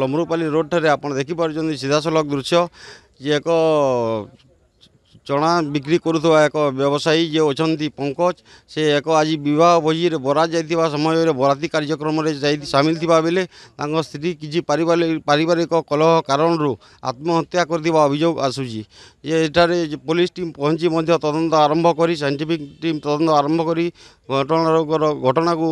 लमरूपाली road ठाने आिधासल दृश्य य ଚଣା ବିକ୍ରି କରୁଥିବା ଏକ ବ୍ୟବସାୟୀ ଯେ ଅଛନ୍ତି ପଙ୍କଜ ସେ ଏକ ଆଜି ବିବାହ ଭୋଜିରେ ବରାତ ଯାଇଥିବା ସମୟରେ ବରାତି କାର୍ଯ୍ୟକ୍ରମରେ ଯାଇ ସାମିଲ ଥିବା ବେଳେ ତାଙ୍କ ସ୍ତ୍ରୀ କିଛି ପାରିବାରିକ କଲହ କାରଣରୁ ଆତ୍ମହତ୍ୟା କରିଥିବା ଅଭିଯୋଗ ଆସୁଛି ଯେ ଏଠାରେ ପୋଲିସ ଟିମ୍ ପହଞ୍ଚି ମଧ୍ୟ ତଦନ୍ତ ଆରମ୍ଭ କରି ସାଇଣ୍ଟିଫିକ୍ ଟିମ୍ ତଦନ୍ତ ଆରମ୍ଭ କରି ଘଟଣାର ଘଟଣାକୁ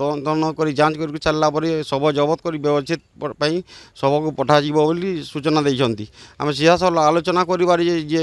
ତଦନ୍ତ କରି ଯାଞ୍ଚ କରି ସାରିଲା ପରେ ଶବ ଜବତ କରି ବ୍ୟବଚ୍ଛେଦ ପାଇଁ ଶବକୁ ପଠାଯିବ ବୋଲି ସୂଚନା ଦେଇଛନ୍ତି ଆମେ ସିଧାସଳଖ ଆଲୋଚନା କରିବାରେ ଯେ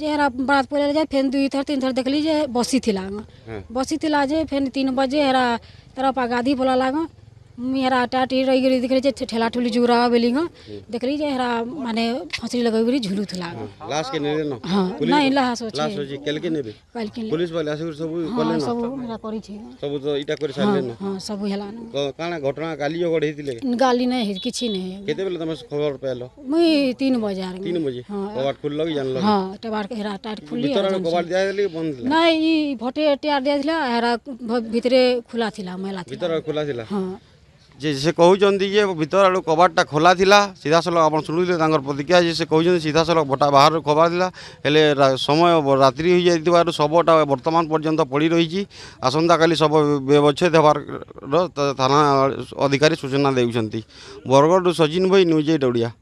जेहरा बरात पड़े जाए फिर दुई थर तीन थर देख लीजिए बसी थी लाग हाँ। बसी थी लाजे फेन तीन बजे हेरा तरफ आगाधी बोला लाग मेरा आटा टी रही गई देख रही छे ठेला ठुली जुरा बेली हम देख रही जे हरा माने फसरी लगे बरी झुलू थला हाँ। लास्ट के नहीं न हां नहीं लास्ट सोचे लास्ट जी कल के नेबे कल के पुलिस वाले आसे सब कर न सब मेरा करी छे सब तो इटा करी साले हाँ, न हां सब हला न काना घटना गाली गड़ ले गाली नहीं हे किछि नहीं केते बेले तमे खबर पेलो मुई 3 बजे आ 3 बजे हाँ। कबाट खुल लग जान लग हां टबार के हरा टाट खुली भीतर कबाट दिया देली बंद नहीं ई भटे टियार दिया दिला हरा भीतरे खुला थिला मेला थिला भीतर खुला थिला हां ଯେ ସେ କହୁଛନ୍ତି ଯେ ଭିତର ଆଡ଼ୁ କବାଟଟା ଖୋଲା ଥିଲା ସିଧାସଳଖ ଆପଣ ଶୁଣୁଥିଲେ ତାଙ୍କର ପ୍ରତିକ୍ରିୟା ଯେ ସେ କହୁଛନ୍ତି ସିଧାସଳଖ ବଟା ବାହାରୁ କବାଟ ଥିଲା ହେଲେ ସମୟ ରାତ୍ରି ହୋଇଯାଇଥିବାରୁ ଶବଟା ବର୍ତ୍ତମାନ ପର୍ଯ୍ୟନ୍ତ ପଡ଼ି ରହିଛି ଆସନ୍ତାକାଲି ଶବ ବ୍ୟବଚ୍ଛେଦ ହେବାର ଥାନା ଅଧିକାରୀ ସୂଚନା ଦେଉଛନ୍ତି ବରଗଡ଼ରୁ ସଚିନ ଭାଇ ନ୍ୟୁଜ୍ ଏଇଟ୍ ଓଡ଼ିଆ